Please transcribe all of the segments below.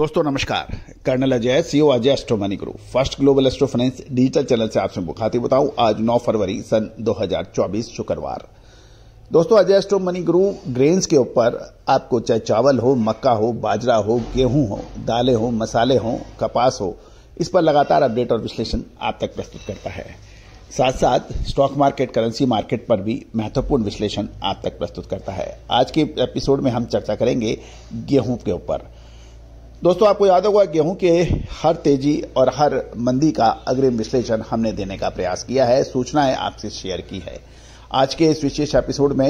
दोस्तों नमस्कार colonel Ajay CO Ajay astro money group first global astro finance digital channel से आपसे मुखातिब बताऊं आज 9 फरवरी सन 2024 शुक्रवार दोस्तों Ajay astro money group grains के ऊपर आपको चाहे चावल हो मक्का हो बाजरा हो गेहूं हो दालें हो मसाले हो कपास हो इस पर लगातार अपडेट और विश्लेषण आप तक प्रस्तुत करता है साथ साथ स्टॉक मार्केट करेंसी मार्केट पर भी महत्वपूर्ण विश्लेषण आप तक प्रस्तुत करता है आज के एपिसोड में हम चर्चा करेंगे गेहूं के ऊपर दोस्तों आपको याद होगा गेहूं के हर तेजी और हर मंदी का अग्रिम विश्लेषण हमने देने का प्रयास किया है सूचनाएं आपसे शेयर की है आज के इस विशेष एपिसोड में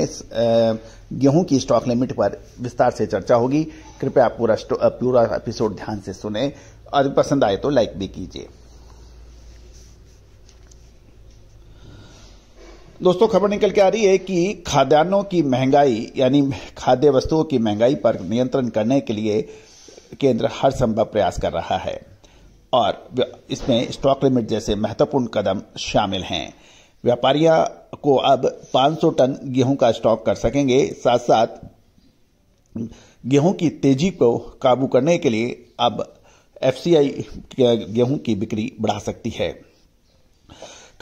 गेहूं की स्टॉक लिमिट पर विस्तार से चर्चा होगी कृपया आप पूरा पूरा एपिसोड ध्यान से सुने और पसंद आए तो लाइक भी कीजिए दोस्तों खबर निकल के आ रही है कि खाद्यान्नों की महंगाई यानी खाद्य वस्तुओं की महंगाई पर नियंत्रण करने के लिए केंद्र हर संभव प्रयास कर रहा है और इसमें स्टॉक लिमिट जैसे महत्वपूर्ण कदम शामिल हैं व्यापारिया को अब 500 टन गेहूं का स्टॉक कर सकेंगे साथ साथ गेहूं की तेजी को काबू करने के लिए अब एफसीआई गेहूं की बिक्री बढ़ा सकती है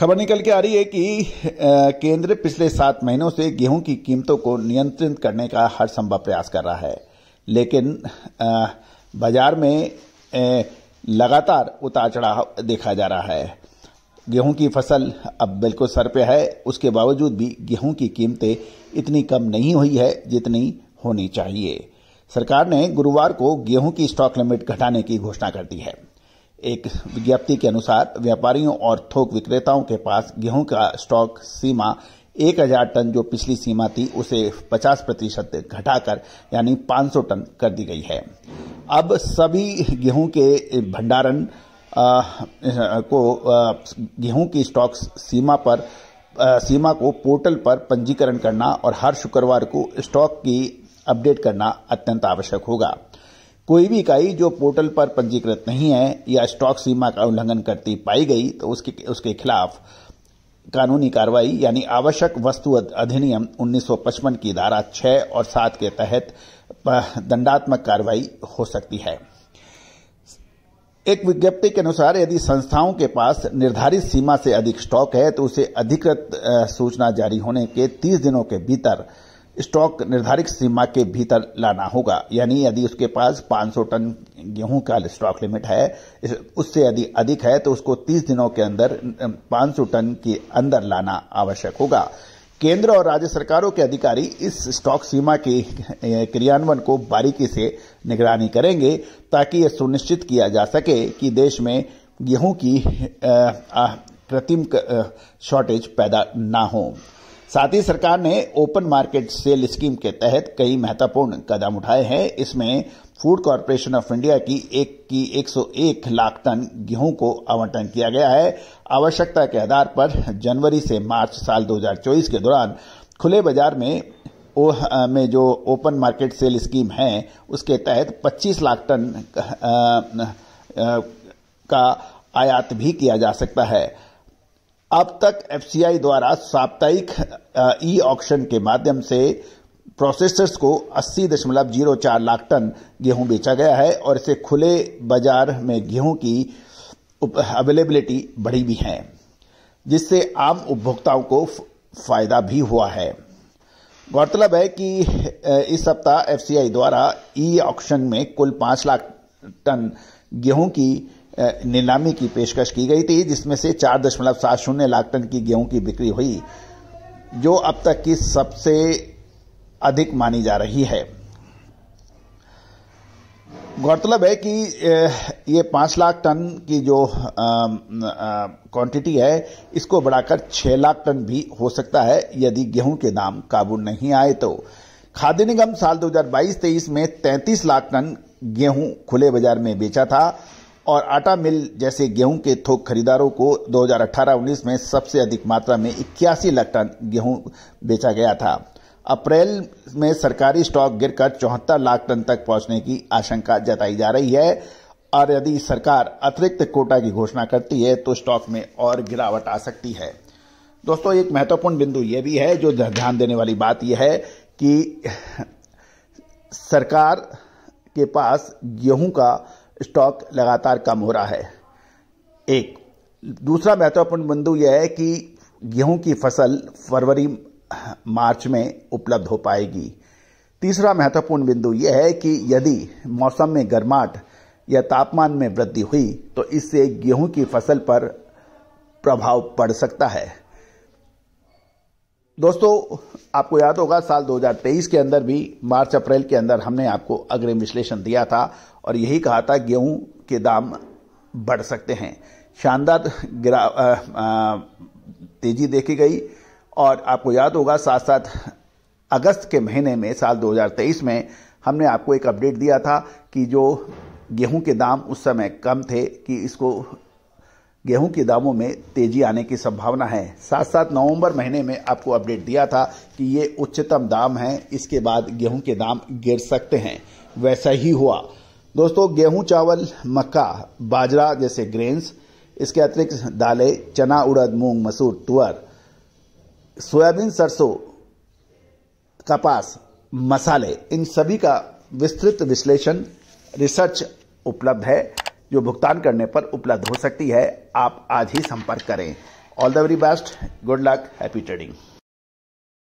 खबर निकल के आ रही है कि केंद्र पिछले सात महीनों से गेहूं की कीमतों को नियंत्रित करने का हर संभव प्रयास कर रहा है लेकिन आ, बाजार में लगातार उतार चढ़ाव देखा जा रहा है गेहूं की फसल अब बिल्कुल सर पे है उसके बावजूद भी गेहूं की कीमतें इतनी कम नहीं हुई है जितनी होनी चाहिए सरकार ने गुरुवार को गेहूं की स्टॉक लिमिट घटाने की घोषणा कर दी है एक विज्ञप्ति के अनुसार व्यापारियों और थोक विक्रेताओं के पास गेहूं का स्टॉक सीमा एक हजार टन जो पिछली सीमा थी उसे 50 प्रतिशत घटाकर यानी 500 टन कर दी गई है अब सभी गेहूं के भंडारण को गेहूं की स्टॉक्स सीमा पर आ, सीमा को पोर्टल पर पंजीकरण करना और हर शुक्रवार को स्टॉक की अपडेट करना अत्यंत आवश्यक होगा कोई भी इकाई जो पोर्टल पर पंजीकृत नहीं है या स्टॉक सीमा का उल्लंघन करती पाई गई तो उसके उसके खिलाफ कानूनी कार्रवाई यानी आवश्यक वस्तु अधिनियम 1955 की धारा 6 और 7 के तहत दंडात्मक कार्रवाई हो सकती है एक विज्ञप्ति के अनुसार यदि संस्थाओं के पास निर्धारित सीमा से अधिक स्टॉक है तो उसे अधिकृत सूचना जारी होने के 30 दिनों के भीतर स्टॉक निर्धारित सीमा के भीतर लाना होगा यानी यदि उसके पास 500 टन गेहूं का स्टॉक लिमिट है उससे यदि अधिक है तो उसको 30 दिनों के अंदर 500 टन के अंदर लाना आवश्यक होगा केंद्र और राज्य सरकारों के अधिकारी इस स्टॉक सीमा के क्रियान्वयन को बारीकी से निगरानी करेंगे ताकि यह सुनिश्चित किया जा सके कि देश में गेहूं की कृत्रिम शॉर्टेज पैदा ना हो साथ ही सरकार ने ओपन मार्केट सेल स्कीम के तहत कई महत्वपूर्ण कदम उठाए हैं इसमें फूड कॉरपोरेशन ऑफ इंडिया की एक की 101 लाख टन गेहूं को आवंटन किया गया है आवश्यकता के आधार पर जनवरी से मार्च साल 2024 के दौरान खुले बाजार में ओ, में जो ओपन मार्केट सेल स्कीम है उसके तहत 25 लाख टन आ, आ, का आयात भी किया जा सकता है अब तक एफसीआई द्वारा साप्ताहिक ई ऑक्शन के माध्यम से प्रोसेसर्स को अस्सी दशमलव जीरो चार लाख टन गेहूं बेचा गया है और इसे खुले बाजार में गेहूं की अवेलेबिलिटी बढ़ी भी है जिससे आम उपभोक्ताओं को फायदा भी हुआ है गौरतलब है कि इस सप्ताह एफसीआई द्वारा ई ऑक्शन में कुल पांच लाख टन गेहूं की नीलामी की पेशकश की गई थी जिसमें से चार दशमलव सात शून्य लाख टन की गेहूं की बिक्री हुई जो अब तक की सबसे अधिक मानी जा रही है गौरतलब है कि ये पांच लाख टन की जो क्वांटिटी है इसको बढ़ाकर छह लाख टन भी हो सकता है यदि गेहूं के दाम काबू नहीं आए तो खाद्य निगम साल 2022-23 में 33 लाख टन गेहूं खुले बाजार में बेचा था और आटा मिल जैसे गेहूं के थोक खरीदारों को 2018-19 में सबसे अधिक मात्रा में इक्यासी लाख टन गेहूं बेचा गया था अप्रैल में सरकारी स्टॉक गिरकर चौहत्तर लाख टन तक पहुंचने की आशंका जताई जा रही है और यदि सरकार अतिरिक्त कोटा की घोषणा करती है तो स्टॉक में और गिरावट आ सकती है दोस्तों एक महत्वपूर्ण बिंदु यह भी है जो ध्यान देने वाली बात यह है कि सरकार के पास गेहूं का स्टॉक लगातार कम हो रहा है एक दूसरा महत्वपूर्ण बिंदु यह है कि गेहूं की फसल फरवरी मार्च में उपलब्ध हो पाएगी तीसरा महत्वपूर्ण बिंदु यह है कि यदि मौसम में गर्माहट या तापमान में वृद्धि हुई तो इससे गेहूं की फसल पर प्रभाव पड़ सकता है दोस्तों आपको याद होगा साल 2023 के अंदर भी मार्च अप्रैल के अंदर हमने आपको अग्रिम विश्लेषण दिया था और यही कहा था गेहूं के दाम बढ़ सकते हैं शानदार तेजी देखी गई और आपको याद होगा साथ साथ अगस्त के महीने में साल 2023 में हमने आपको एक अपडेट दिया था कि जो गेहूं के दाम उस समय कम थे कि इसको गेहूं के दामों में तेजी आने की संभावना है साथ साथ नवंबर महीने में आपको अपडेट दिया था कि ये उच्चतम दाम है इसके बाद गेहूं के दाम गिर सकते हैं वैसा ही हुआ दोस्तों गेहूं चावल मक्का बाजरा जैसे ग्रेन्स इसके अतिरिक्त दालें चना उड़द मूंग मसूर तुअर सोयाबीन सरसों कपास मसाले इन सभी का विस्तृत विश्लेषण रिसर्च उपलब्ध है जो भुगतान करने पर उपलब्ध हो सकती है आप आज ही संपर्क करें all the very best good luck happy trading